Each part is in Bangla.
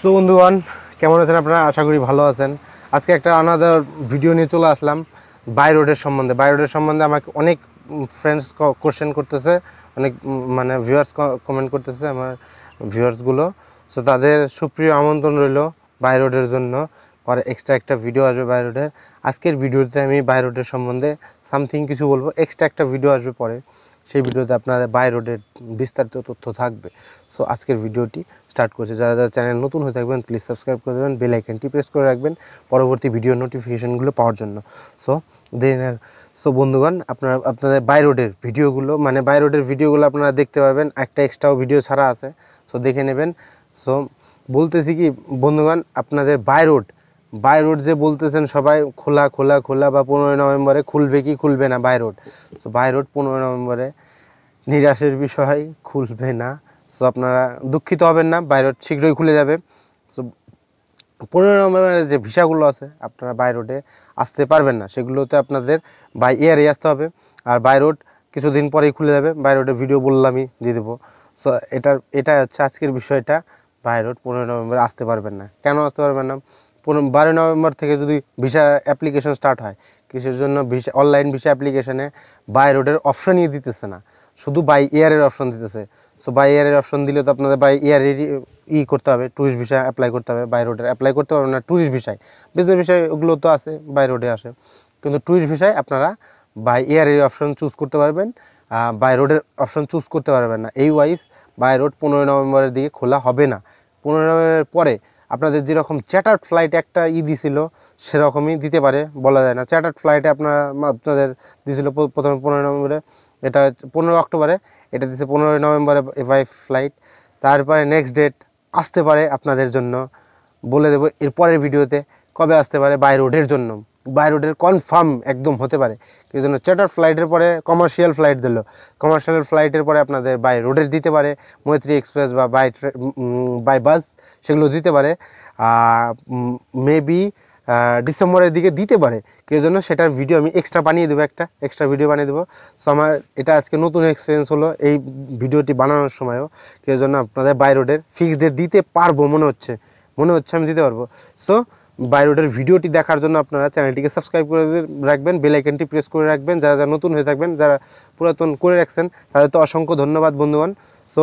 সো বন্ধুগণ কেমন আছেন আপনারা আশা করি ভালো আছেন আজকে একটা আনাদার ভিডিও নিয়ে চলে আসলাম বাই রোডের সম্বন্ধে বাই রোডের সম্বন্ধে আমাকে অনেক ফ্রেন্ডস কোশ্চেন করতেছে অনেক মানে ভিউয়ার্স কমেন্ট করতেছে আমার ভিউয়ার্সগুলো সো তাদের সুপ্রিয় আমন্ত্রণ রইল বাই রোডের জন্য পরে এক্সট্রা একটা ভিডিও আসবে বাই রোডের আজকের ভিডিওতে আমি বাই রোডের সম্বন্ধে সামথিং কিছু বলবো এক্সট্রা একটা ভিডিও আসবে পরে সেই ভিডিওতে আপনাদের বাই রোডের বিস্তারিত তথ্য থাকবে সো আজকের ভিডিওটি স্টার্ট করছে যারা যারা চ্যানেল নতুন হয়ে থাকবেন প্লিজ সাবস্ক্রাইব করে দেবেন বেল প্রেস করে রাখবেন পরবর্তী ভিডিও নোটিফিকেশানগুলো পাওয়ার জন্য সো দেন সো বন্ধুগণ আপনারা আপনাদের বাই রোডের ভিডিওগুলো মানে বাই রোডের ভিডিওগুলো আপনারা দেখতে পাবেন একটা এক্সট্রাও ভিডিও ছাড়া আছে সো দেখে নেবেন সো বলতেছি কি বন্ধুগণ আপনাদের বাই রোড বাই রোড যে বলতেছেন সবাই খোলা খোলা খোলা বা পনেরোই নভেম্বরে খুলবে কি খুলবে না বাই রোড তো বাই রোড পনেরোই নভেম্বরে নিরাশের বিষয় খুলবে না সো আপনারা দুঃখিত হবেন না বাই রোড শীঘ্রই খুলে যাবে সো পনেরোই নভেম্বরের যে ভিসাগুলো আছে আপনারা বাই রোডে আসতে পারবেন না সেগুলোতে আপনাদের বাই এয়ারে আসতে হবে আর বাই রোড কিছুদিন পরেই খুলে যাবে বাই রোডে ভিডিও বললামই দিয়ে দেবো সো এটার এটা হচ্ছে আজকের বিষয়টা বাই রোড পনেরোই নভেম্বরে আসতে পারবেন না কেন আসতে পারবেন না বারোই নভেম্বর থেকে যদি ভিসা অ্যাপ্লিকেশন স্টার্ট হয় কিসের জন্য ভিসা অনলাইন ভিসা অ্যাপ্লিকেশনে বাই রোডের অপশানই দিতেছে না শুধু বাই এয়ারের অপশন দিতেছে সো বাই এয়ারের অপশন দিলে তো আপনাদের বাই এয়ারেরই ই করতে হবে ট্যুরিস্ট ভিসা অ্যাপ্লাই করতে হবে বাই রোডের অ্যাপ্লাই করতে পারবেন না ট্যুরিস্ট ভিসায় বিজনেস ভিসায় ওগুলো তো আছে বাই রোডে আসে কিন্তু ট্যুরিস্ট ভিসায় আপনারা বাই এয়ারের অপশন চুজ করতে পারবেন বাই রোডের অপশন চুজ করতে পারবেন না এই ওয়াইজ বাই রোড পনেরোই নভেম্বরের দিকে খোলা হবে না পনেরো নভেম্বরের পরে আপনাদের যেরকম চ্যাটার্ড ফ্লাইট একটা ই দিছিল সেরকমই দিতে পারে বলা যায় না চ্যাটার্ড ফ্লাইটে আপনারা আপনাদের দিয়েছিল প্রথমে পনেরো নভেম্বরে এটা পনেরো অক্টোবরে এটা দিচ্ছে পনেরোই নভেম্বরে এফআই ফ্লাইট তারপরে নেক্সট ডেট আসতে পারে আপনাদের জন্য বলে দেবো এরপরের ভিডিওতে কবে আসতে পারে বাই রোডের জন্য বাই রোডের কনফার্ম একদম হতে পারে এই জন্য চার্টার ফ্লাইটের পরে কমার্শিয়াল ফ্লাইট দিল কমার্শিয়াল ফ্লাইটের পরে আপনাদের বাই রোডের দিতে পারে মৈত্রী এক্সপ্রেস বা বাই বাই বাস সেগুলো দিতে পারে মেবি ডিসেম্বরের দিকে দিতে পারে এই জন্য সেটার ভিডিও আমি এক্সট্রা বানিয়ে দেবো একটা এক্সট্রা ভিডিও বানিয়ে দেবো সো আমার এটা আজকে নতুন এক্সপিরিয়েন্স হলো এই ভিডিওটি বানানোর সময়ও এই জন্য আপনাদের বাই রোডের ফিক্সড দিতে পারবো মনে হচ্ছে মনে হচ্ছে আমি দিতে পারবো সো বাইরোডের ভিডিওটি দেখার জন্য আপনারা চ্যানেলটিকে সাবস্ক্রাইব করে রাখবেন বেলাইকনটি প্রেস করে রাখবেন যারা যারা নতুন হয়ে থাকবেন যারা পুরাতন করে রাখছেন তাদের তো অসংখ্য ধন্যবাদ বন্ধুবান সো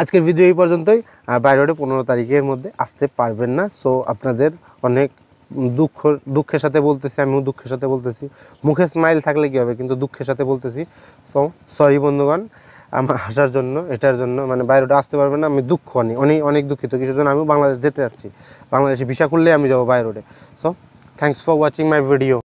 আজকের ভিডিও এই পর্যন্তই আর বাইরোডে পনেরো তারিখের মধ্যে আসতে পারবেন না সো আপনাদের অনেক দুঃখ দুঃখের সাথে বলতেছি আমিও দুঃখের সাথে বলতেছি মুখে স্মাইল থাকলে কী হবে কিন্তু দুঃখের সাথে বলতেছি সো সরি বন্ধুগণ আমার আসার জন্য এটার জন্য মানে বাইরেটা আসতে পারবে না আমি দুঃখ অনেক অনেক অনেক দুঃখিত কিছু জন্য আমি বাংলাদেশ যেতে যাচ্ছি বাংলাদেশে ভিসা করলে আমি যাবো বাইরে so thanks for watching my video